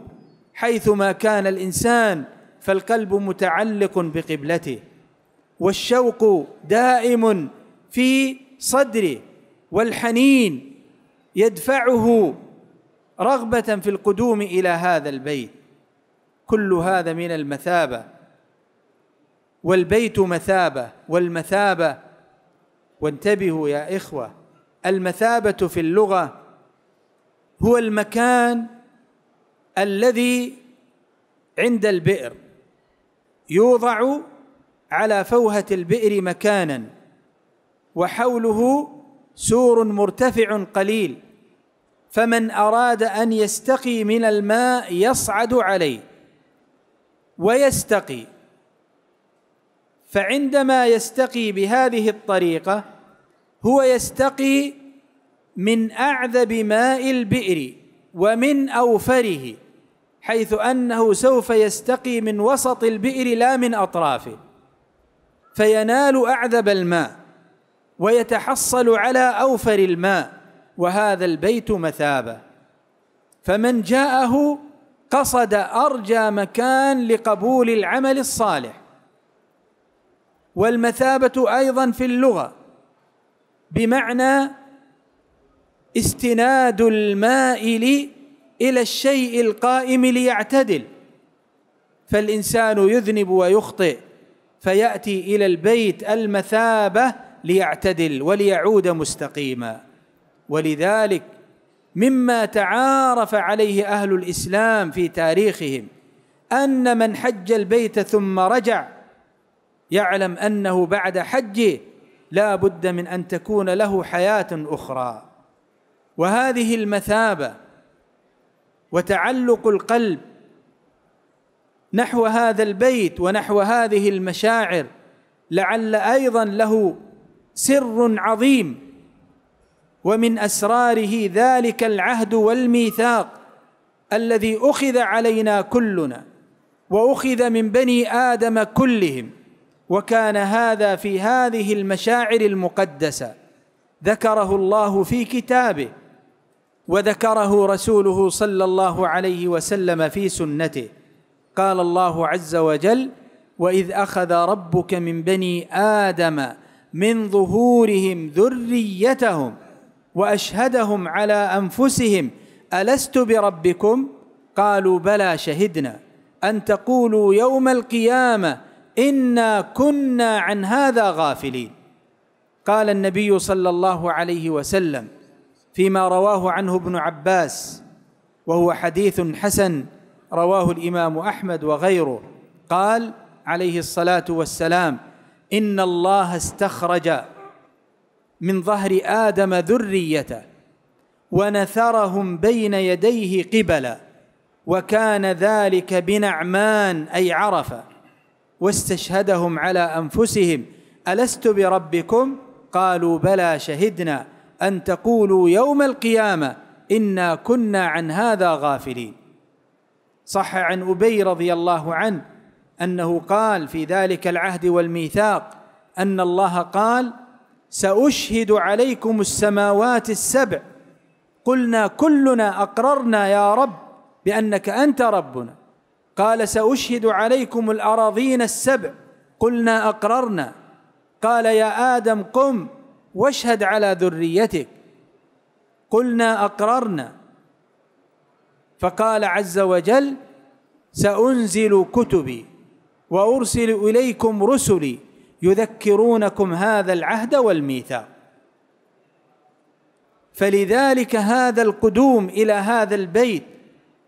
حيثما كان الإنسان فالقلب متعلق بقبلته والشوق دائم في صدره والحنين يدفعه رغبة في القدوم إلى هذا البيت كل هذا من المثابة والبيت مثابة والمثابة وانتبهوا يا إخوة المثابة في اللغة هو المكان الذي عند البئر يوضع على فوهة البئر مكانا وحوله سور مرتفع قليل فمن أراد أن يستقي من الماء يصعد عليه ويستقي فعندما يستقي بهذه الطريقه هو يستقي من اعذب ماء البئر ومن اوفره حيث انه سوف يستقي من وسط البئر لا من اطرافه فينال اعذب الماء ويتحصل على اوفر الماء وهذا البيت مثابه فمن جاءه قصد ارجى مكان لقبول العمل الصالح والمثابة أيضا في اللغة بمعنى استناد المائل إلى الشيء القائم ليعتدل فالإنسان يذنب ويخطئ فيأتي إلى البيت المثابة ليعتدل وليعود مستقيما ولذلك مما تعارف عليه أهل الإسلام في تاريخهم أن من حج البيت ثم رجع يعلم أنه بعد حجه لا بد من أن تكون له حياة أخرى وهذه المثابة وتعلق القلب نحو هذا البيت ونحو هذه المشاعر لعل أيضا له سر عظيم ومن أسراره ذلك العهد والميثاق الذي أخذ علينا كلنا وأخذ من بني آدم كلهم وكان هذا في هذه المشاعر المقدسه ذكره الله في كتابه وذكره رسوله صلى الله عليه وسلم في سنته قال الله عز وجل واذ اخذ ربك من بني ادم من ظهورهم ذريتهم واشهدهم على انفسهم الست بربكم قالوا بلى شهدنا ان تقولوا يوم القيامه انا كنا عن هذا غافلين قال النبي صلى الله عليه وسلم فيما رواه عنه ابن عباس وهو حديث حسن رواه الامام احمد وغيره قال عليه الصلاه والسلام ان الله استخرج من ظهر ادم ذريته ونثرهم بين يديه قبلا وكان ذلك بنعمان اي عرفه واستشهدهم على انفسهم الست بربكم قالوا بلى شهدنا ان تقولوا يوم القيامه انا كنا عن هذا غافلين صح عن ابي رضي الله عنه انه قال في ذلك العهد والميثاق ان الله قال ساشهد عليكم السماوات السبع قلنا كلنا اقررنا يا رب بانك انت ربنا قال سأشهد عليكم الأراضين السبع قلنا أقررنا قال يا آدم قم واشهد على ذريتك قلنا أقررنا فقال عز وجل سأنزل كتبي وأرسل إليكم رسلي يذكرونكم هذا العهد والميثاق فلذلك هذا القدوم إلى هذا البيت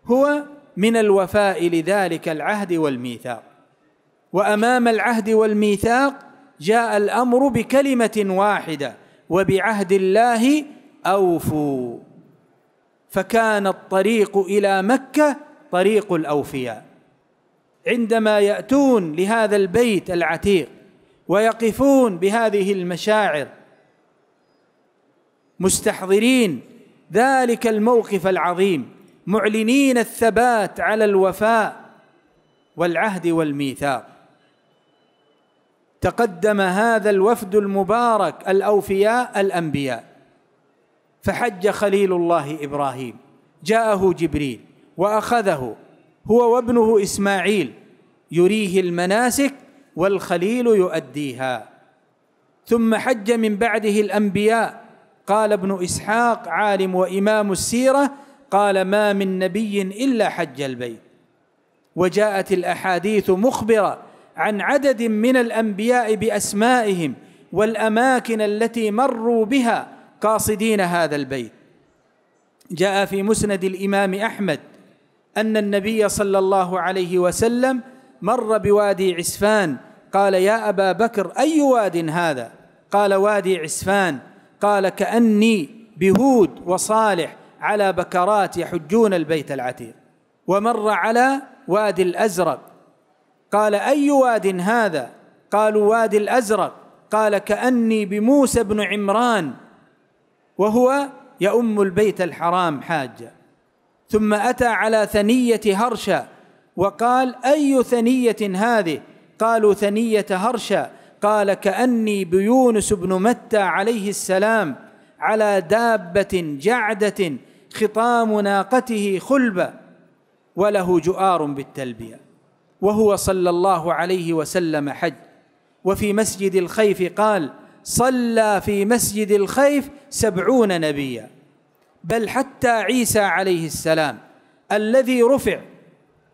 هو من الوفاء لذلك العهد والميثاق وامام العهد والميثاق جاء الامر بكلمه واحده وبعهد الله اوفوا فكان الطريق الى مكه طريق الاوفياء عندما ياتون لهذا البيت العتيق ويقفون بهذه المشاعر مستحضرين ذلك الموقف العظيم معلنين الثبات على الوفاء والعهد والميثاق تقدم هذا الوفد المبارك الاوفياء الانبياء فحج خليل الله ابراهيم جاءه جبريل واخذه هو وابنه اسماعيل يريه المناسك والخليل يؤديها ثم حج من بعده الانبياء قال ابن اسحاق عالم وامام السيره قال ما من نبي الا حج البيت وجاءت الاحاديث مخبره عن عدد من الانبياء باسمائهم والاماكن التي مروا بها قاصدين هذا البيت جاء في مسند الامام احمد ان النبي صلى الله عليه وسلم مر بوادي عسفان قال يا ابا بكر اي واد هذا قال وادي عسفان قال كاني بهود وصالح على بكرات يحجون البيت العتيق ومر على وادي الازرق قال اي واد هذا قالوا وادي الازرق قال كاني بموسى بن عمران وهو يؤم البيت الحرام حاجه ثم اتى على ثنيه هرشا وقال اي ثنيه هذه قالوا ثنيه هرشا قال كاني بيونس بن متى عليه السلام على دابه جعده خطام ناقته خلبة وله جؤار بالتلبية وهو صلى الله عليه وسلم حج وفي مسجد الخيف قال صلى في مسجد الخيف سبعون نبيا بل حتى عيسى عليه السلام الذي رفع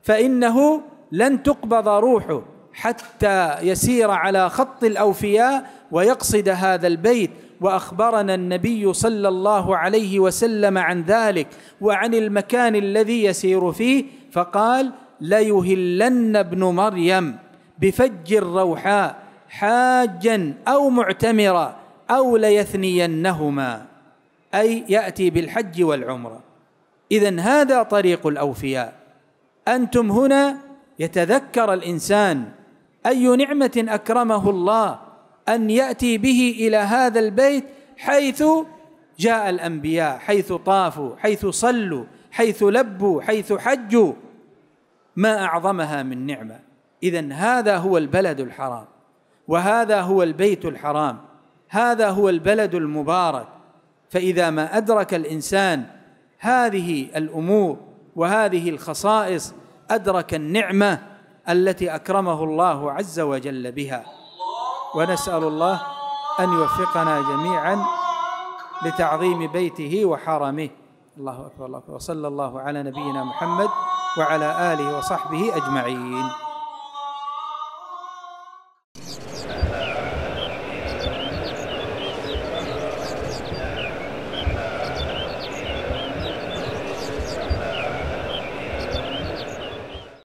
فإنه لن تقبض روحه حتى يسير على خط الأوفياء ويقصد هذا البيت واخبرنا النبي صلى الله عليه وسلم عن ذلك وعن المكان الذي يسير فيه فقال ليهلن ابن مريم بفج الروحاء حاجا او معتمرا او ليثنينهما اي ياتي بالحج والعمره اذا هذا طريق الاوفياء انتم هنا يتذكر الانسان اي نعمه اكرمه الله أن يأتي به إلى هذا البيت حيث جاء الأنبياء حيث طافوا حيث صلوا حيث لبوا حيث حجوا ما أعظمها من نعمة إذا هذا هو البلد الحرام وهذا هو البيت الحرام هذا هو البلد المبارك فإذا ما أدرك الإنسان هذه الأمور وهذه الخصائص أدرك النعمة التي أكرمه الله عز وجل بها ونسأل الله أن يوفقنا جميعا لتعظيم بيته وحرمه الله أكبر الله أكبر وصلى الله على نبينا محمد وعلى آله وصحبه أجمعين